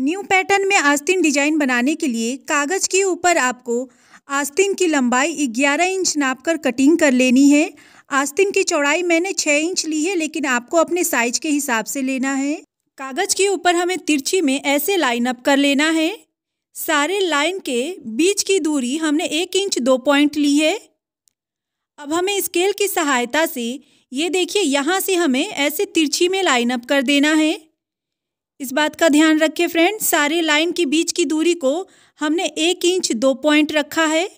new pattern में आस्तीन design बनाने के लिए कागज के ऊपर आपको आस्तीन की लंबाई 11 इंच नाप कर कटिंग कर लेनी है आस्तीन की चौड़ाई मैंने 6 इंच ली है लेकिन आपको अपने साइज के हिसाब से लेना है कागज के ऊपर हमें तिरछी में ऐसे लाइन अप कर लेना है सारे लाइन के बीच की दूरी हमने एक इंच दो पॉइंट ली है अब हमें स्केल की सहायता से ये देखिए यहाँ से हमें ऐसे तिरछी में लाइन अप कर देना है इस बात का ध्यान रखें फ्रेंड सारे लाइन के बीच की दूरी को हमने एक इंच दो पॉइंट रखा है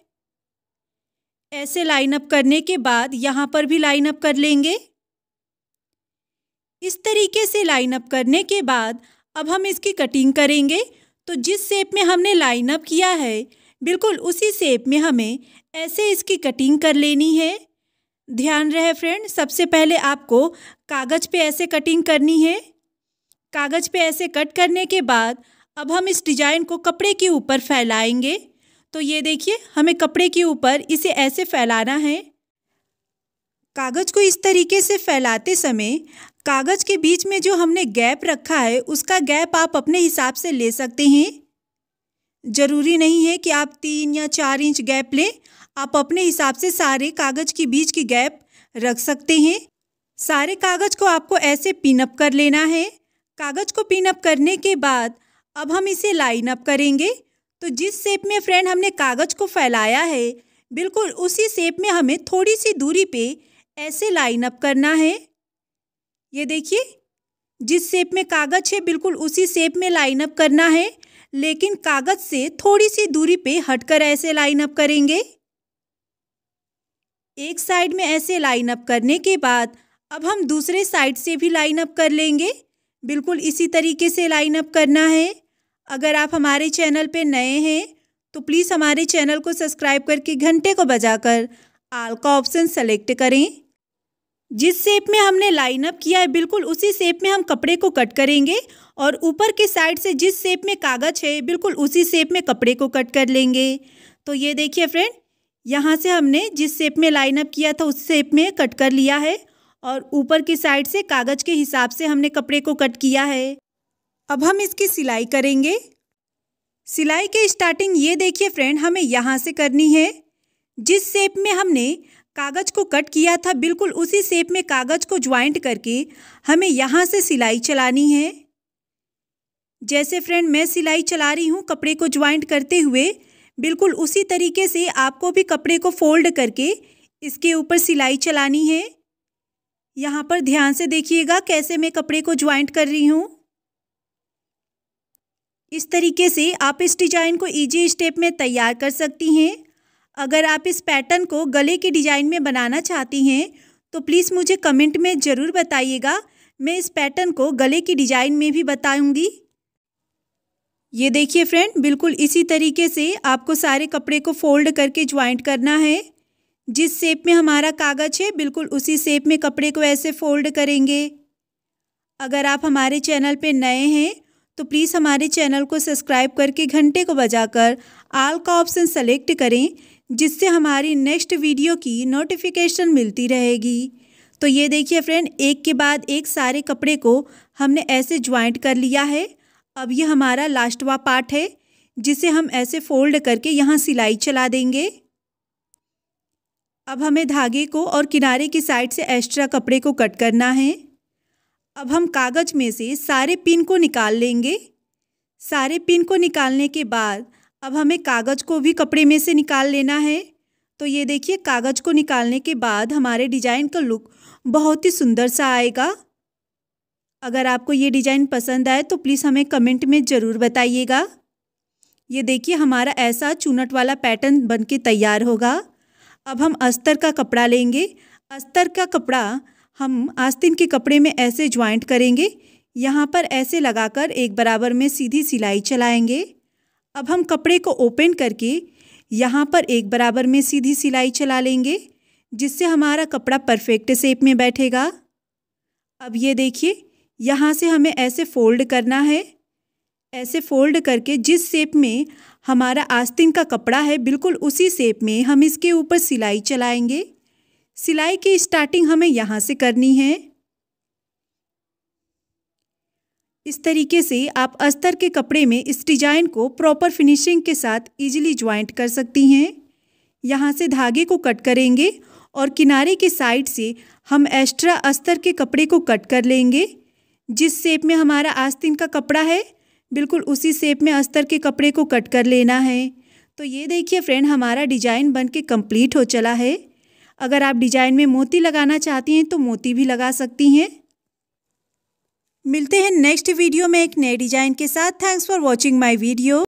ऐसे लाइन अप करने के बाद यहाँ पर भी लाइन अप कर लेंगे इस तरीके से लाइन अप करने के बाद अब हम इसकी कटिंग करेंगे तो जिस शेप में हमने लाइन अप किया है बिल्कुल उसी शेप में हमें ऐसे इसकी कटिंग कर लेनी है ध्यान रहे फ्रेंड सबसे पहले आपको कागज़ पे ऐसे कटिंग करनी है कागज़ पे ऐसे कट करने के बाद अब हम इस डिजाइन को कपड़े के ऊपर फैलाएंगे तो ये देखिए हमें कपड़े के ऊपर इसे ऐसे फैलाना है कागज़ को इस तरीके से फैलाते समय कागज़ के बीच में जो हमने गैप रखा है उसका गैप आप अपने हिसाब से ले सकते हैं ज़रूरी नहीं है कि आप तीन या चार इंच गैप लें आप अपने हिसाब से सारे कागज़ के बीच की गैप रख सकते हैं सारे कागज़ को आपको ऐसे पिनअप कर लेना है कागज़ को पिन अप करने के बाद अब हम इसे लाइन अप करेंगे तो जिस शेप में फ्रेंड हमने कागज़ को फैलाया है बिल्कुल उसी शेप में हमें थोड़ी सी दूरी पे ऐसे लाइन अप करना है ये देखिए जिस शेप में कागज़ है बिल्कुल उसी शेप में लाइन अप करना है लेकिन कागज़ से थोड़ी सी दूरी पे हटकर ऐसे लाइन अप करेंगे एक साइड में ऐसे लाइन अप करने के बाद अब हम दूसरे साइड से भी लाइन अप कर लेंगे बिल्कुल इसी तरीके से लाइन अप करना है अगर आप हमारे चैनल पे नए हैं तो प्लीज़ हमारे चैनल को सब्सक्राइब करके घंटे को बजाकर आल का ऑप्शन सेलेक्ट करें जिस शेप में हमने लाइन अप किया है बिल्कुल उसी शेप में हम कपड़े को कट करेंगे और ऊपर के साइड से जिस शेप में कागज़ है बिल्कुल उसी शेप में कपड़े को कट कर लेंगे तो ये देखिए फ्रेंड यहाँ से हमने जिस शेप में लाइन अप किया था उस शेप में कट कर लिया है और ऊपर की साइड से कागज़ के हिसाब से हमने कपड़े को कट किया है अब हम इसकी सिलाई करेंगे सिलाई के स्टार्टिंग ये देखिए फ्रेंड हमें यहाँ से करनी है जिस शेप में हमने कागज़ को कट किया था बिल्कुल उसी शेप में कागज़ को ज्वाइंट करके हमें यहाँ से सिलाई चलानी है जैसे फ्रेंड मैं सिलाई चला रही हूँ कपड़े को ज्वाइंट करते हुए बिल्कुल उसी तरीके से आपको भी कपड़े को फोल्ड करके इसके ऊपर सिलाई चलानी है यहाँ पर ध्यान से देखिएगा कैसे मैं कपड़े को ज्वाइंट कर रही हूँ इस तरीके से आप इस डिज़ाइन को इजी स्टेप में तैयार कर सकती हैं अगर आप इस पैटर्न को गले के डिज़ाइन में बनाना चाहती हैं तो प्लीज़ मुझे कमेंट में ज़रूर बताइएगा मैं इस पैटर्न को गले की डिज़ाइन में भी बताऊंगी ये देखिए फ्रेंड बिल्कुल इसी तरीके से आपको सारे कपड़े को फोल्ड करके ज्वाइंट करना है जिस शेप में हमारा कागज़ है बिल्कुल उसी शेप में कपड़े को ऐसे फोल्ड करेंगे अगर आप हमारे चैनल पे नए हैं तो प्लीज़ हमारे चैनल को सब्सक्राइब करके घंटे को बजाकर आल का ऑप्शन सेलेक्ट करें जिससे हमारी नेक्स्ट वीडियो की नोटिफिकेशन मिलती रहेगी तो ये देखिए फ्रेंड एक के बाद एक सारे कपड़े को हमने ऐसे ज्वाइंट कर लिया है अब ये हमारा लास्टवा पार्ट है जिसे हम ऐसे फोल्ड करके यहाँ सिलाई चला देंगे अब हमें धागे को और किनारे की साइड से एक्स्ट्रा कपड़े को कट करना है अब हम कागज में से सारे पिन को निकाल लेंगे सारे पिन को निकालने के बाद अब हमें कागज को भी कपड़े में से निकाल लेना है तो ये देखिए कागज को निकालने के बाद हमारे डिजाइन का लुक बहुत ही सुंदर सा आएगा अगर आपको ये डिजाइन पसंद आए तो प्लीज़ हमें कमेंट में ज़रूर बताइएगा ये देखिए हमारा ऐसा चूनट वाला पैटर्न बनके तैयार होगा अब हम अस्तर का कपड़ा लेंगे अस्तर का कपड़ा हम आस्तीन के कपड़े में ऐसे ज्वाइंट करेंगे यहाँ पर ऐसे लगाकर एक बराबर में सीधी सिलाई चलाएंगे अब हम कपड़े को ओपन करके यहाँ पर एक बराबर में सीधी सिलाई चला लेंगे जिससे हमारा कपड़ा परफेक्ट शेप में बैठेगा अब ये देखिए यहाँ से हमें ऐसे फोल्ड करना है ऐसे फोल्ड करके जिस शेप में हमारा आस्तीन का कपड़ा है बिल्कुल उसी शेप में हम इसके ऊपर सिलाई चलाएंगे सिलाई की स्टार्टिंग हमें यहाँ से करनी है इस तरीके से आप अस्तर के कपड़े में इस डिजाइन को प्रॉपर फिनिशिंग के साथ इजीली ज्वाइंट कर सकती हैं यहाँ से धागे को कट करेंगे और किनारे के साइड से हम एक्स्ट्रा अस्तर के कपड़े को कट कर लेंगे जिस शेप में हमारा आस्तीन का कपड़ा है बिल्कुल उसी सेप में अस्तर के कपड़े को कट कर लेना है तो ये देखिए फ्रेंड हमारा डिजाइन बन के कम्प्लीट हो चला है अगर आप डिजाइन में मोती लगाना चाहती हैं तो मोती भी लगा सकती हैं मिलते हैं नेक्स्ट वीडियो में एक नए डिजाइन के साथ thanks for watching my video